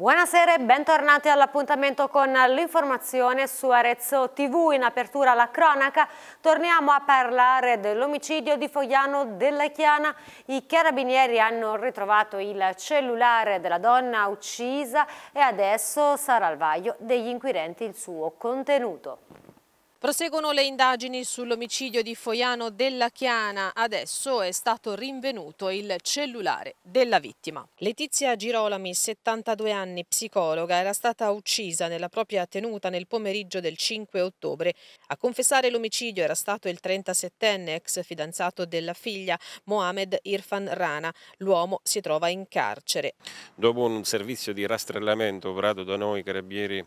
Buonasera e bentornati all'appuntamento con l'informazione su Arezzo TV. In apertura alla cronaca torniamo a parlare dell'omicidio di Fogliano della Chiana. I carabinieri hanno ritrovato il cellulare della donna uccisa e adesso sarà al vaglio degli inquirenti il suo contenuto. Proseguono le indagini sull'omicidio di Foiano della Chiana. Adesso è stato rinvenuto il cellulare della vittima. Letizia Girolami, 72 anni, psicologa, era stata uccisa nella propria tenuta nel pomeriggio del 5 ottobre. A confessare l'omicidio era stato il 37enne ex fidanzato della figlia Mohamed Irfan Rana. L'uomo si trova in carcere. Dopo un servizio di rastrellamento operato da noi carabinieri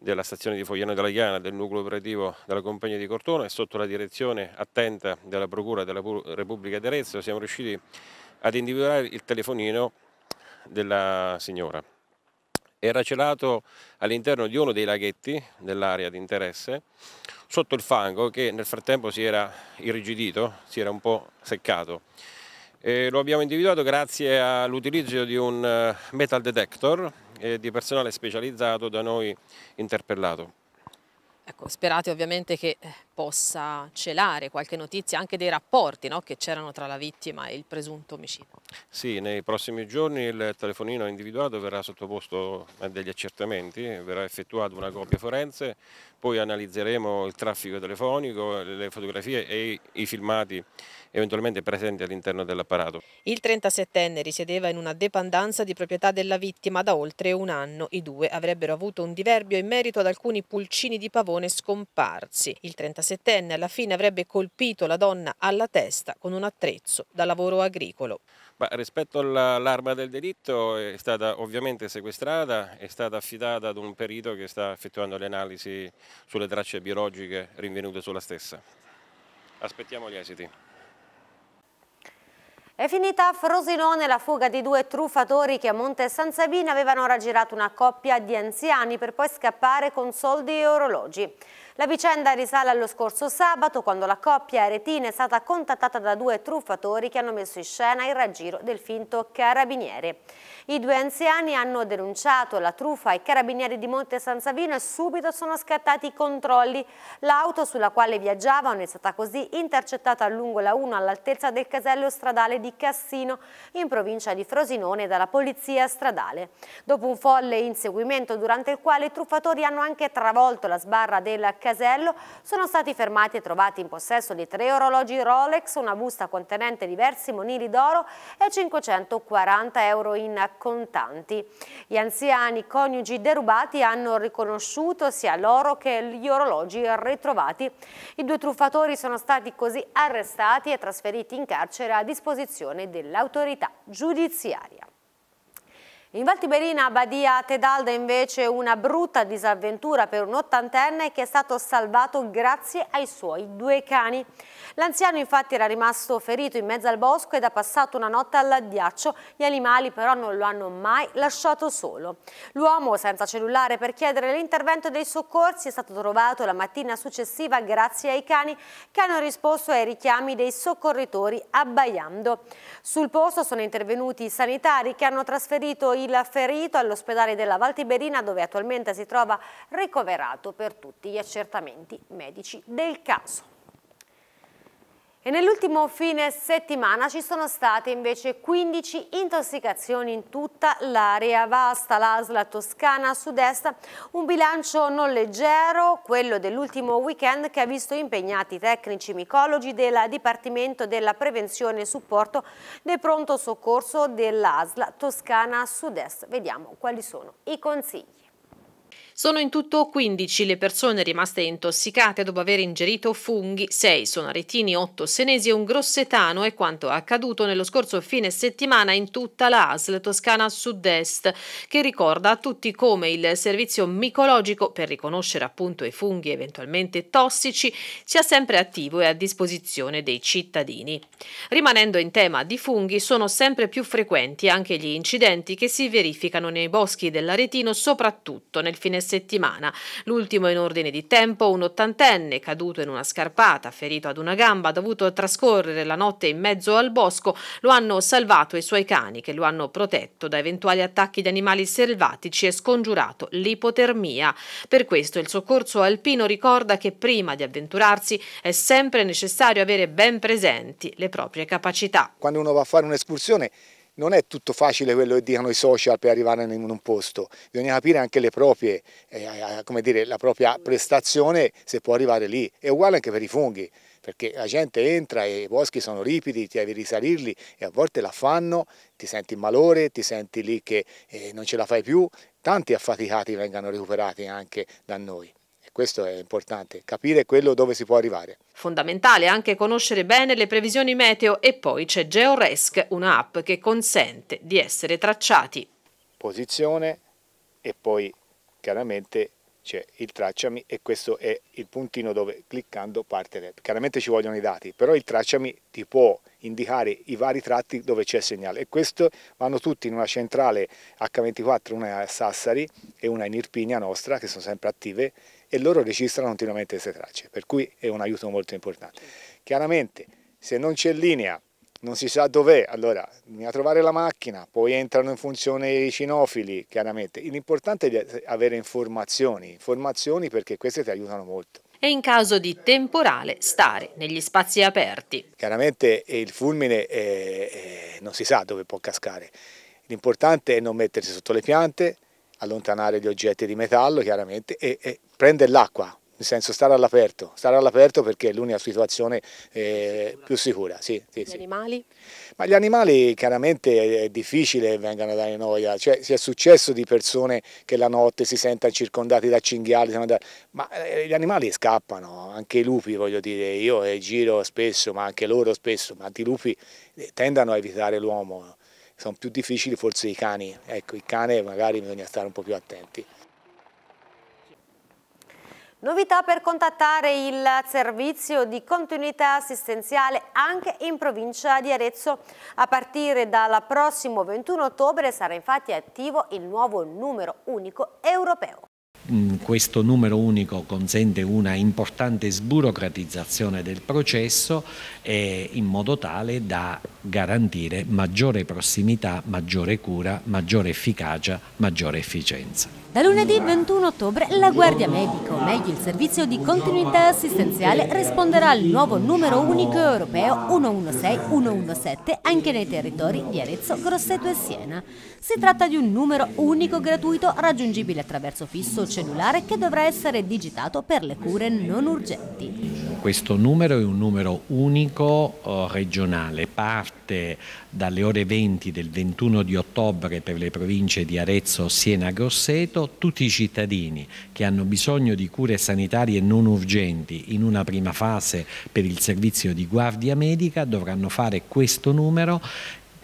della stazione di Fogliano della Chiana del nucleo operativo della compagnia di Cortona e sotto la direzione attenta della Procura della Repubblica di Arezzo siamo riusciti ad individuare il telefonino della signora. Era celato all'interno di uno dei laghetti dell'area di interesse sotto il fango che nel frattempo si era irrigidito, si era un po' seccato. E lo abbiamo individuato grazie all'utilizzo di un eh, metal detector e di personale specializzato da noi interpellato. Ecco, sperate ovviamente che eh, possa celare qualche notizia anche dei rapporti no, che c'erano tra la vittima e il presunto omicidio. Sì, nei prossimi giorni il telefonino individuato verrà sottoposto a eh, degli accertamenti, verrà effettuata una copia forense, poi analizzeremo il traffico telefonico, le fotografie e i filmati eventualmente presenti all'interno dell'apparato. Il 37enne risiedeva in una dependenza di proprietà della vittima da oltre un anno. I due avrebbero avuto un diverbio in merito ad alcuni pulcini di pavone scomparsi. Il 37 47enne alla fine avrebbe colpito la donna alla testa con un attrezzo da lavoro agricolo. Beh, rispetto all'arma del delitto è stata ovviamente sequestrata, è stata affidata ad un perito che sta effettuando le analisi sulle tracce biologiche rinvenute sulla stessa. Aspettiamo gli esiti. È finita a Frosinone la fuga di due truffatori che a Monte San Sabino avevano raggirato una coppia di anziani per poi scappare con soldi e orologi. La vicenda risale allo scorso sabato quando la coppia aretina è stata contattata da due truffatori che hanno messo in scena il raggiro del finto carabiniere. I due anziani hanno denunciato la truffa ai carabinieri di Monte San Savino e subito sono scattati i controlli. L'auto sulla quale viaggiavano è stata così intercettata a lungo la 1 all'altezza del casello stradale di Cassino in provincia di Frosinone dalla polizia stradale. Dopo un folle inseguimento durante il quale i truffatori hanno anche travolto la sbarra del casello, sono stati fermati e trovati in possesso di tre orologi Rolex, una busta contenente diversi monili d'oro e 540 euro in contanti. Gli anziani coniugi derubati hanno riconosciuto sia l'oro che gli orologi ritrovati. I due truffatori sono stati così arrestati e trasferiti in carcere a disposizione dell'autorità giudiziaria. In Valtiberina, Badia Tedalda invece una brutta disavventura per un ottantenne che è stato salvato grazie ai suoi due cani. L'anziano infatti era rimasto ferito in mezzo al bosco ed ha passato una notte all'addiaccio, gli animali però non lo hanno mai lasciato solo. L'uomo senza cellulare per chiedere l'intervento dei soccorsi è stato trovato la mattina successiva grazie ai cani che hanno risposto ai richiami dei soccorritori abbaiando. Sul posto sono intervenuti i sanitari che hanno trasferito il ferito all'ospedale della Valtiberina dove attualmente si trova ricoverato per tutti gli accertamenti medici del caso. E nell'ultimo fine settimana ci sono state invece 15 intossicazioni in tutta l'area vasta, l'Asla Toscana Sud-Est, un bilancio non leggero, quello dell'ultimo weekend che ha visto impegnati tecnici micologi del Dipartimento della Prevenzione e Supporto del Pronto Soccorso dell'Asla Toscana Sud-Est. Vediamo quali sono i consigli. Sono in tutto 15 le persone rimaste intossicate dopo aver ingerito funghi, 6 sono aretini, 8 senesi e un grossetano è quanto accaduto nello scorso fine settimana in tutta la ASL Toscana Sud-Est, che ricorda a tutti come il servizio micologico per riconoscere appunto i funghi eventualmente tossici sia sempre attivo e a disposizione dei cittadini. Rimanendo in tema di funghi, sono sempre più frequenti anche gli incidenti che si verificano nei boschi dell'aretino, soprattutto nel fine settimana settimana. L'ultimo in ordine di tempo, un ottantenne caduto in una scarpata, ferito ad una gamba, ha dovuto trascorrere la notte in mezzo al bosco. Lo hanno salvato i suoi cani che lo hanno protetto da eventuali attacchi di animali selvatici e scongiurato l'ipotermia. Per questo il soccorso alpino ricorda che prima di avventurarsi è sempre necessario avere ben presenti le proprie capacità. Quando uno va a fare un'escursione non è tutto facile quello che dicono i social per arrivare in un posto, bisogna capire anche le proprie, eh, come dire, la propria prestazione se può arrivare lì, è uguale anche per i funghi, perché la gente entra e i boschi sono ripidi, ti devi risalirli e a volte la fanno, ti senti in malore, ti senti lì che eh, non ce la fai più, tanti affaticati vengono recuperati anche da noi. Questo è importante, capire quello dove si può arrivare. Fondamentale anche conoscere bene le previsioni meteo e poi c'è GeoResk, un'app che consente di essere tracciati. Posizione e poi chiaramente c'è il tracciami e questo è il puntino dove cliccando parte l'app. Chiaramente ci vogliono i dati, però il tracciami ti può indicare i vari tratti dove c'è segnale e questo vanno tutti in una centrale H24, una a Sassari e una in Irpinia nostra che sono sempre attive e loro registrano continuamente queste tracce, per cui è un aiuto molto importante. Chiaramente se non c'è linea, non si sa dov'è, allora a trovare la macchina, poi entrano in funzione i cinofili, chiaramente. L'importante è avere informazioni, informazioni perché queste ti aiutano molto e in caso di temporale stare negli spazi aperti. Chiaramente eh, il fulmine eh, eh, non si sa dove può cascare, l'importante è non mettersi sotto le piante, allontanare gli oggetti di metallo chiaramente e, e prendere l'acqua, nel senso stare all'aperto, stare all'aperto perché è l'unica situazione eh, più sicura. Sì, sì, gli sì. animali? Ma gli animali chiaramente è difficile che vengano a dare noia, cioè si è successo di persone che la notte si sentano circondati da cinghiali, ma eh, gli animali scappano, anche i lupi voglio dire, io eh, giro spesso ma anche loro spesso, ma i lupi eh, tendono a evitare l'uomo sono più difficili forse i cani, ecco i cani magari bisogna stare un po' più attenti. Novità per contattare il servizio di continuità assistenziale anche in provincia di Arezzo. A partire dal prossimo 21 ottobre sarà infatti attivo il nuovo numero unico europeo. Mm, questo numero unico consente una importante sburocratizzazione del processo in modo tale da garantire maggiore prossimità, maggiore cura, maggiore efficacia, maggiore efficienza. Da lunedì 21 ottobre la Guardia Medica, o meglio il servizio di continuità assistenziale, risponderà al nuovo numero unico europeo 116117 anche nei territori di Arezzo, Grosseto e Siena. Si tratta di un numero unico gratuito raggiungibile attraverso fisso cellulare che dovrà essere digitato per le cure non urgenti. Questo numero è un numero unico eh, regionale, parte dalle ore 20 del 21 di ottobre per le province di Arezzo, Siena, Grosseto, tutti i cittadini che hanno bisogno di cure sanitarie non urgenti in una prima fase per il servizio di guardia medica dovranno fare questo numero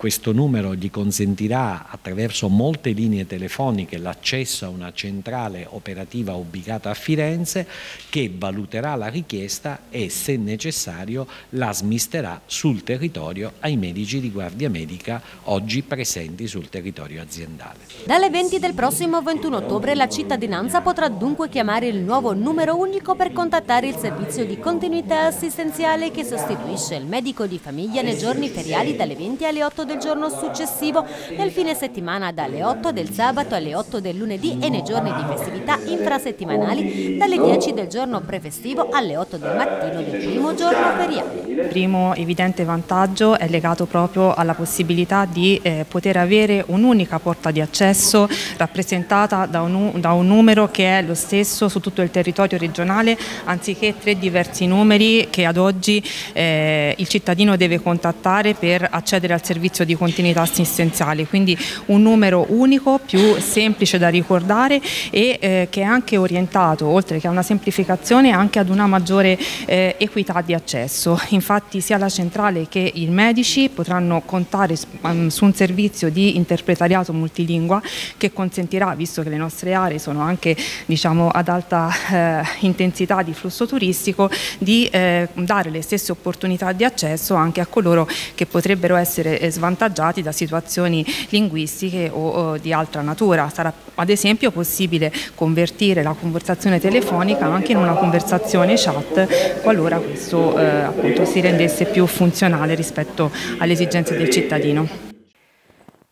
questo numero gli consentirà attraverso molte linee telefoniche l'accesso a una centrale operativa ubicata a Firenze che valuterà la richiesta e se necessario la smisterà sul territorio ai medici di guardia medica oggi presenti sul territorio aziendale. Dalle 20 del prossimo 21 ottobre la cittadinanza potrà dunque chiamare il nuovo numero unico per contattare il servizio di continuità assistenziale che sostituisce il medico di famiglia nei giorni feriali dalle 20 alle 8 del del giorno successivo nel fine settimana dalle 8 del sabato alle 8 del lunedì e nei giorni di festività infrasettimanali dalle 10 del giorno prefestivo alle 8 del mattino del primo giorno feriale. Il primo evidente vantaggio è legato proprio alla possibilità di eh, poter avere un'unica porta di accesso rappresentata da un, da un numero che è lo stesso su tutto il territorio regionale anziché tre diversi numeri che ad oggi eh, il cittadino deve contattare per accedere al servizio concetto di continuità assistenziale, quindi un numero unico, più semplice da ricordare e eh, che è anche orientato, oltre che a una semplificazione, anche ad una maggiore eh, equità di accesso. Infatti sia la centrale che i medici potranno contare mm, su, un servizio di interpretariato multilingua che consentirà, visto che le nostre aree sono anche diciamo, ad alta eh, intensità di flusso turistico, di eh, dare le stesse opportunità di accesso anche a coloro che potrebbero essere eh, svantaggiati svantaggiati da situazioni linguistiche o, o di altra natura. Sarà ad esempio possibile convertire la conversazione telefonica anche in una conversazione chat qualora questo eh, appunto si rendesse più funzionale rispetto alle esigenze del cittadino.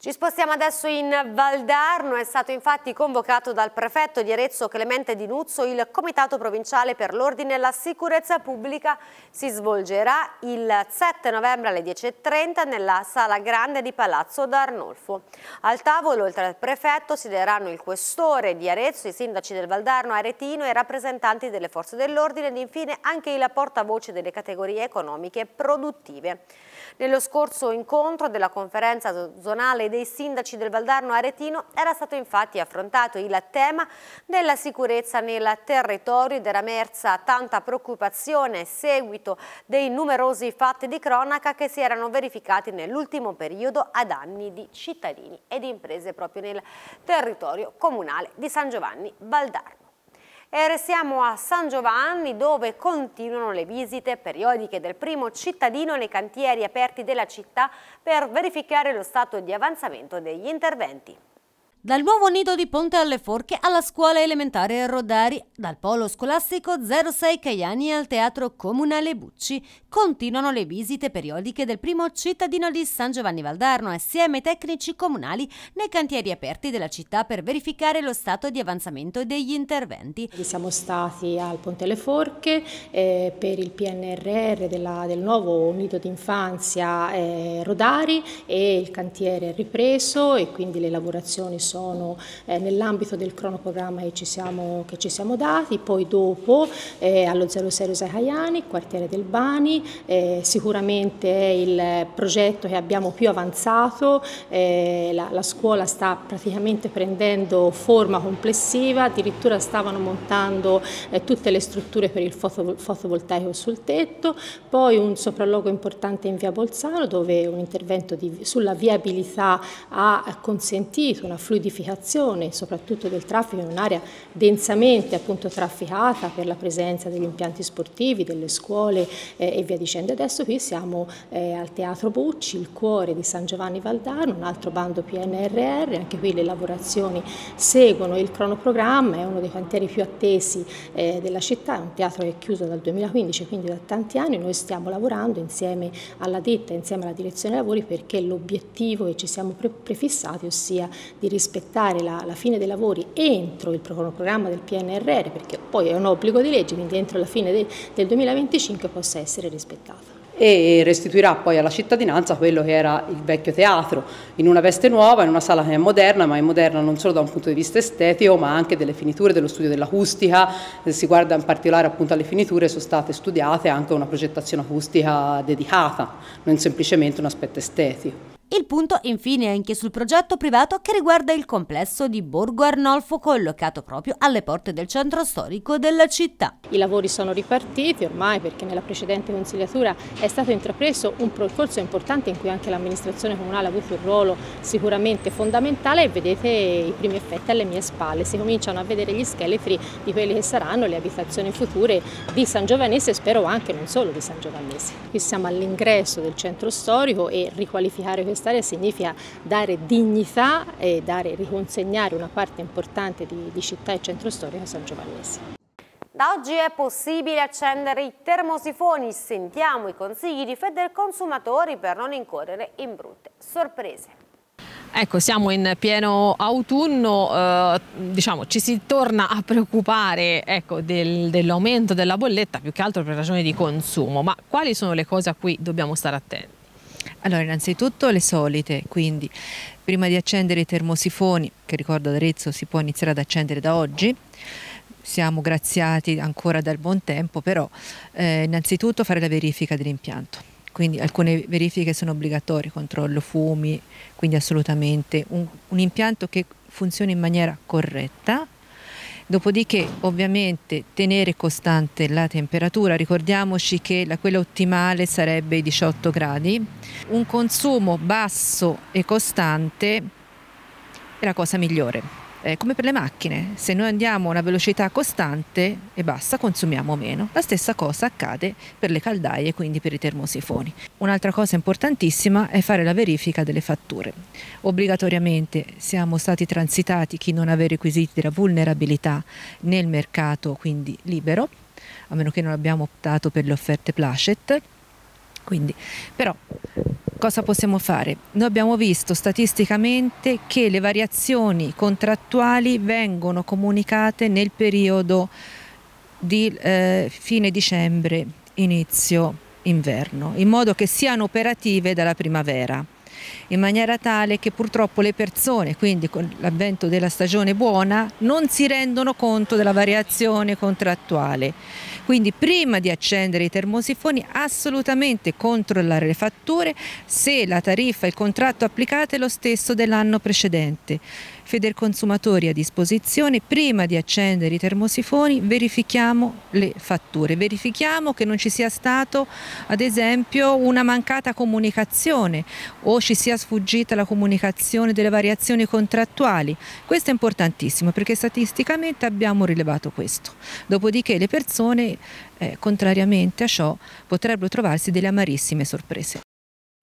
Ci spostiamo adesso in Valdarno, è stato infatti convocato dal prefetto di Arezzo Clemente Di Nuzzo il Comitato Provinciale per l'Ordine e la Sicurezza Pubblica. Si svolgerà il 7 novembre alle 10.30 nella Sala Grande di Palazzo d'Arnolfo. Al tavolo, oltre al prefetto, siederanno il questore di Arezzo, i sindaci del Valdarno, Aretino e i rappresentanti delle forze dell'ordine ed infine anche la portavoce delle categorie economiche e produttive. Nello scorso incontro della conferenza zonale dei sindaci del Valdarno Aretino era stato infatti affrontato il tema della sicurezza nel territorio ed era emersa tanta preoccupazione a seguito dei numerosi fatti di cronaca che si erano verificati nell'ultimo periodo a danni di cittadini ed imprese proprio nel territorio comunale di San Giovanni Valdarno. E restiamo a San Giovanni dove continuano le visite periodiche del primo cittadino nei cantieri aperti della città per verificare lo stato di avanzamento degli interventi. Dal nuovo nido di Ponte alle Forche alla scuola elementare Rodari, dal polo scolastico 06 Caiani al teatro comunale Bucci, continuano le visite periodiche del primo cittadino di San Giovanni Valdarno assieme ai tecnici comunali nei cantieri aperti della città per verificare lo stato di avanzamento degli interventi. Siamo stati al Ponte alle Forche eh, per il PNRR della, del nuovo nido di infanzia eh, Rodari e il cantiere è ripreso e quindi le lavorazioni sono sono eh, nell'ambito del cronoprogramma che ci siamo, che ci siamo dati, poi dopo eh, allo 06 Rosa quartiere del Bani, eh, sicuramente è il progetto che abbiamo più avanzato, eh, la, la scuola sta praticamente prendendo forma complessiva, addirittura stavano montando eh, tutte le strutture per il foto, fotovoltaico sul tetto, poi un sopralluogo importante in via Bolzano dove un intervento di, sulla viabilità ha consentito una fluidità fluidificazione soprattutto del traffico in un'area densamente appunto, trafficata per la presenza degli impianti sportivi, delle scuole eh, e via dicendo. Adesso qui siamo eh, al Teatro Bucci, il cuore di San Giovanni Valdano, un altro bando PNRR, anche qui le lavorazioni seguono il cronoprogramma, è uno dei cantieri più attesi eh, della città, è un teatro che è chiuso dal 2015, quindi da tanti anni noi stiamo lavorando insieme alla ditta, insieme alla direzione lavori perché l'obiettivo che ci siamo prefissati, ossia di rispondere rispettare la, la, fine dei lavori entro il programma del PNRR, perché poi è un obbligo di legge, quindi entro la fine de, del 2025 possa essere rispettata e restituirà poi alla cittadinanza quello che era il vecchio teatro, in una veste nuova, in una sala che è moderna, ma è moderna non solo da un punto di vista estetico, ma anche delle finiture, dello studio dell'acustica, eh, si guarda in particolare appunto alle finiture, sono state studiate anche una progettazione acustica dedicata, non semplicemente un aspetto estetico. Il punto infine è anche sul progetto privato che riguarda il complesso di Borgo Arnolfo collocato proprio alle porte del centro storico della città. I lavori sono ripartiti ormai perché nella precedente consigliatura è stato intrapreso un percorso importante in cui anche l'amministrazione comunale ha avuto un ruolo sicuramente fondamentale e vedete i primi effetti alle mie spalle. Si cominciano a vedere gli scheletri di quelle che saranno le abitazioni future di San Giovanese e spero anche non solo di San Giovanese. Qui siamo all'ingresso del centro storico e riqualificare questa manifestare significa dare dignità e dare, riconsegnare una parte importante di, di città e centro storico a San Giovannese. Da oggi è possibile accendere i termosifoni, sentiamo i consigli di Consumatori per non incorrere in brutte sorprese. Ecco, siamo in pieno autunno, eh, diciamo, ci si torna a preoccupare ecco, del, dell'aumento della bolletta più che altro per ragioni di consumo, ma quali sono le cose a cui dobbiamo stare attenti? Allora, innanzitutto le solite, quindi prima di accendere i termosifoni, che ricordo ad Arezzo si può iniziare ad accendere da oggi, siamo graziati ancora dal buon tempo, però eh, innanzitutto fare la verifica dell'impianto. Quindi alcune verifiche sono obbligatorie, controllo fumi, quindi assolutamente un, un impianto che funzioni in maniera corretta, Dopodiché ovviamente tenere costante la temperatura, ricordiamoci che la, quella ottimale sarebbe i 18 gradi, un consumo basso e costante è la cosa migliore eh, come per le macchine, se noi andiamo a una velocità costante e bassa consumiamo meno. La stessa cosa accade per le caldaie, quindi per i termosifoni. Un'altra cosa importantissima è fare la verifica delle fatture. Obbligatoriamente siamo stati transitati chi non aveva i requisiti della vulnerabilità nel mercato, quindi libero, a meno che non abbiamo optato per le offerte placet quindi, però, cosa possiamo fare? Noi abbiamo visto statisticamente che le variazioni contrattuali vengono comunicate nel periodo di eh, fine dicembre, inizio inverno, in modo che siano operative dalla primavera in maniera tale che purtroppo le persone, quindi con l'avvento della stagione buona, non si rendono conto della variazione contrattuale. Quindi prima di accendere i termosifoni assolutamente controllare le fatture se la tariffa e il contratto applicate è lo stesso dell'anno precedente. Federconsumatori a disposizione, prima di accendere i termosifoni verifichiamo le fatture, verifichiamo che non ci sia stato ad esempio una mancata comunicazione o ci sia sfuggita la comunicazione delle variazioni contrattuali. Questo è importantissimo perché statisticamente abbiamo rilevato questo. Dopodiché le persone, eh, contrariamente a ciò, potrebbero trovarsi delle amarissime sorprese.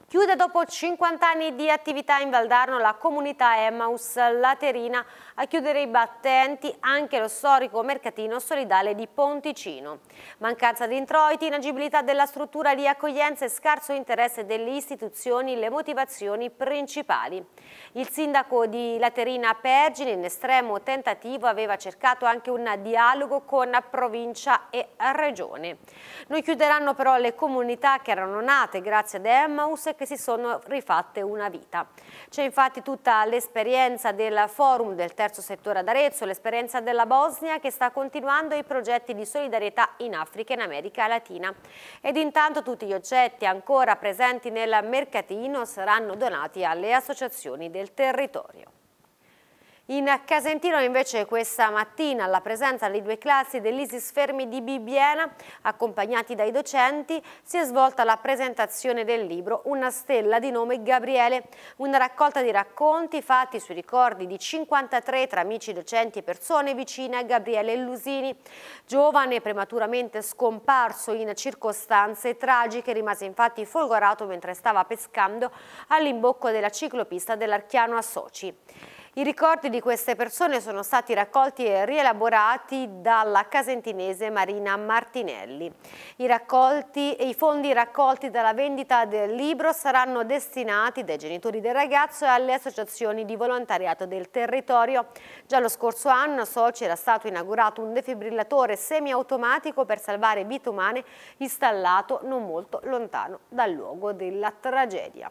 Chiude dopo 50 anni di attività in Valdarno la comunità Emmaus Laterina a chiudere i battenti anche lo storico mercatino solidale di Ponticino. Mancanza di introiti, inagibilità della struttura di accoglienza e scarso interesse delle istituzioni le motivazioni principali. Il sindaco di Laterina Pergine in estremo tentativo aveva cercato anche un dialogo con provincia e regione. Non chiuderanno però le comunità che erano nate grazie ad Emmaus e che si sono rifatte una vita. C'è infatti tutta l'esperienza del forum del terzo settore ad Arezzo, l'esperienza della Bosnia che sta continuando i progetti di solidarietà in Africa e in America Latina. Ed intanto tutti gli oggetti ancora presenti nel mercatino saranno donati alle associazioni del territorio. In Casentino invece questa mattina alla presenza alle due classi dell'Isis Fermi di Bibbiena, accompagnati dai docenti, si è svolta la presentazione del libro Una stella di nome Gabriele, una raccolta di racconti fatti sui ricordi di 53 tra amici, docenti e persone vicine a Gabriele Lusini, giovane prematuramente scomparso in circostanze tragiche, rimase infatti folgorato mentre stava pescando all'imbocco della ciclopista dell'Archiano a Soci. I ricordi di queste persone sono stati raccolti e rielaborati dalla casentinese Marina Martinelli. I, raccolti, I fondi raccolti dalla vendita del libro saranno destinati dai genitori del ragazzo e alle associazioni di volontariato del territorio. Già lo scorso anno a Soci era stato inaugurato un defibrillatore semiautomatico per salvare vite umane installato non molto lontano dal luogo della tragedia.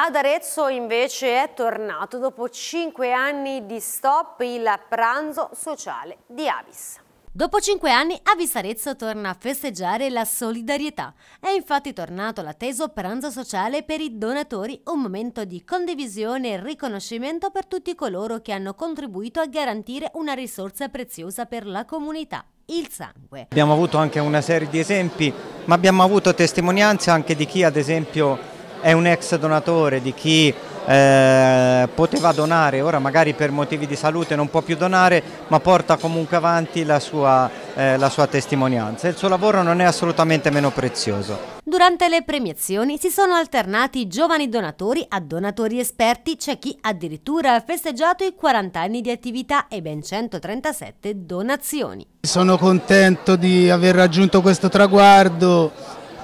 Ad Arezzo invece è tornato dopo cinque anni di stop il pranzo sociale di Avis. Dopo cinque anni Avis Arezzo torna a festeggiare la solidarietà. È infatti tornato l'atteso pranzo sociale per i donatori, un momento di condivisione e riconoscimento per tutti coloro che hanno contribuito a garantire una risorsa preziosa per la comunità, il sangue. Abbiamo avuto anche una serie di esempi, ma abbiamo avuto testimonianze anche di chi ad esempio è un ex donatore di chi eh, poteva donare, ora magari per motivi di salute non può più donare, ma porta comunque avanti la sua, eh, la sua testimonianza. Il suo lavoro non è assolutamente meno prezioso. Durante le premiazioni si sono alternati giovani donatori a donatori esperti, c'è chi addirittura ha festeggiato i 40 anni di attività e ben 137 donazioni. Sono contento di aver raggiunto questo traguardo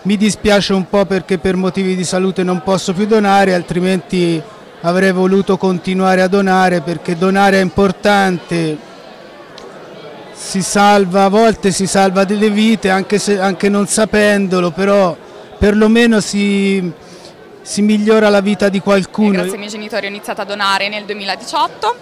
mi dispiace un po' perché per motivi di salute non posso più donare, altrimenti avrei voluto continuare a donare perché donare è importante, si salva a volte, si salva delle vite anche, se, anche non sapendolo, però perlomeno si, si migliora la vita di qualcuno. Eh, grazie ai miei genitori ho iniziato a donare nel 2018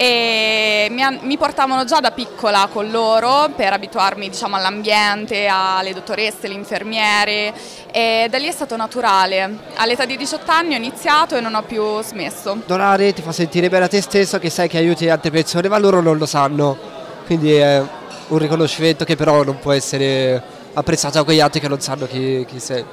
e mi, mi, portavano già da piccola con loro per abituarmi diciamo, all'ambiente, alle dottoresse, alle infermiere e da lì è stato naturale. All'età di 18 anni ho iniziato e non ho più smesso. Donare ti fa sentire bene a te stesso che sai che aiuti altre persone ma loro non lo sanno, quindi è un riconoscimento che però non può essere apprezzato a quegli altri che non sanno chi, chi sei.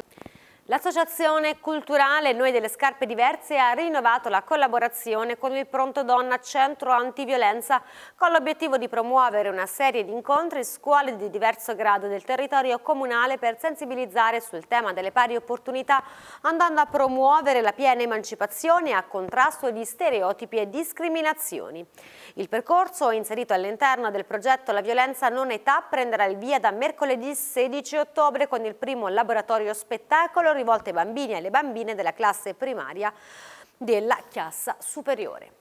L'associazione culturale Noi delle Scarpe Diverse ha rinnovato la collaborazione con il Pronto Donna Centro Antiviolenza con l'obiettivo di promuovere una serie di incontri in scuole di diverso grado del territorio comunale per sensibilizzare sul tema delle pari opportunità andando a promuovere la piena emancipazione a contrasto di stereotipi e discriminazioni. Il percorso inserito all'interno del progetto La violenza non età prenderà il via da mercoledì 16 ottobre con il primo laboratorio spettacolo rivolte ai bambini e alle bambine della classe primaria della chiassa superiore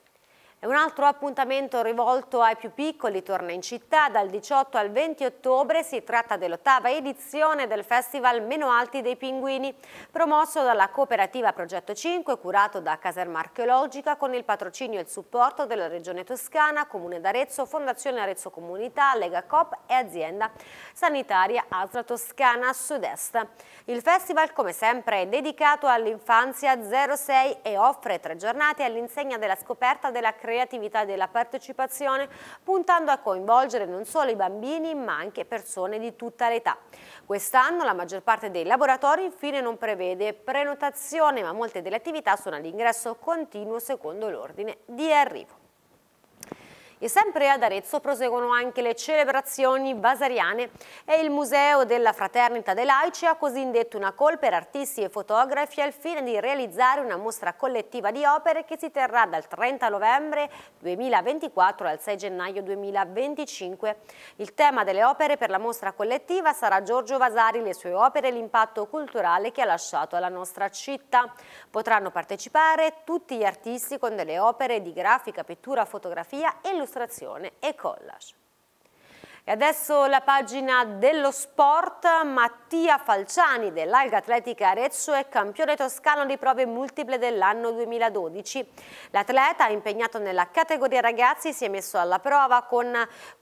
un altro appuntamento rivolto ai più piccoli torna in città dal 18 al 20 ottobre. Si tratta dell'ottava edizione del Festival Meno Alti dei Pinguini, promosso dalla cooperativa Progetto 5, curato da Caserma Archeologica con il patrocinio e il supporto della Regione Toscana, Comune d'Arezzo, Fondazione Arezzo Comunità, Lega Cop e Azienda Sanitaria Astra Toscana Sud-Est. Il festival, come sempre, è dedicato all'infanzia 06 e offre tre giornate all'insegna della scoperta della creazione creatività della partecipazione, puntando a coinvolgere non solo i bambini ma anche persone di tutta l'età. Quest'anno la maggior parte dei laboratori infine non prevede prenotazione ma molte delle attività sono all'ingresso continuo secondo l'ordine di arrivo. E sempre ad Arezzo proseguono anche le celebrazioni vasariane e il Museo della Fraternita dei Laici ha così indetto una call per artisti e fotografi al fine di realizzare una mostra collettiva di opere che si terrà dal 30 novembre 2024 al 6 gennaio 2025. Il tema delle opere per la mostra collettiva sarà Giorgio Vasari, le sue opere e l'impatto culturale che ha lasciato alla nostra città. Potranno partecipare tutti gli artisti con delle opere di grafica, pittura, fotografia e illustrazione illustrazione e collage. E adesso la pagina dello sport, Mattia Falciani dell'Alga Atletica Arezzo è campione toscano di prove multiple dell'anno 2012. L'atleta impegnato nella categoria ragazzi si è messo alla prova con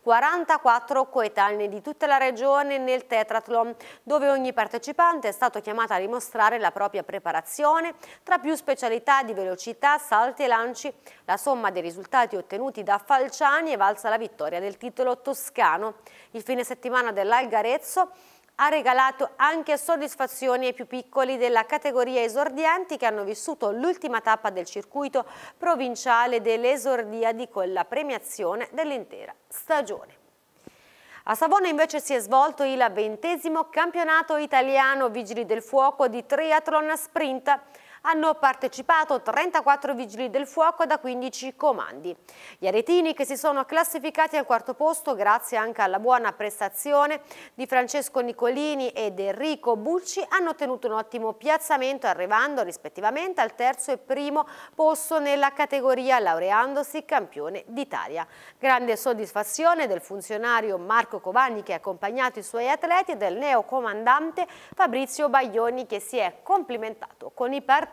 44 coetanei di tutta la regione nel tetrathlon, dove ogni partecipante è stato chiamato a dimostrare la propria preparazione tra più specialità di velocità, salti e lanci. La somma dei risultati ottenuti da Falciani è valsa la vittoria del titolo toscano il fine settimana dell'Algarezzo ha regalato anche soddisfazioni ai più piccoli della categoria esordianti che hanno vissuto l'ultima tappa del circuito provinciale dell'esordiadi con la premiazione dell'intera stagione. A Savona invece si è svolto il ventesimo campionato italiano Vigili del Fuoco di triathlon sprint hanno partecipato 34 vigili del fuoco da 15 comandi. Gli aretini che si sono classificati al quarto posto grazie anche alla buona prestazione di Francesco Nicolini ed Enrico Bucci hanno ottenuto un ottimo piazzamento arrivando rispettivamente al terzo e primo posto nella categoria laureandosi campione d'Italia. Grande soddisfazione del funzionario Marco Covagni che ha accompagnato i suoi atleti e del neocomandante Fabrizio Baglioni che si è complimentato con i partiti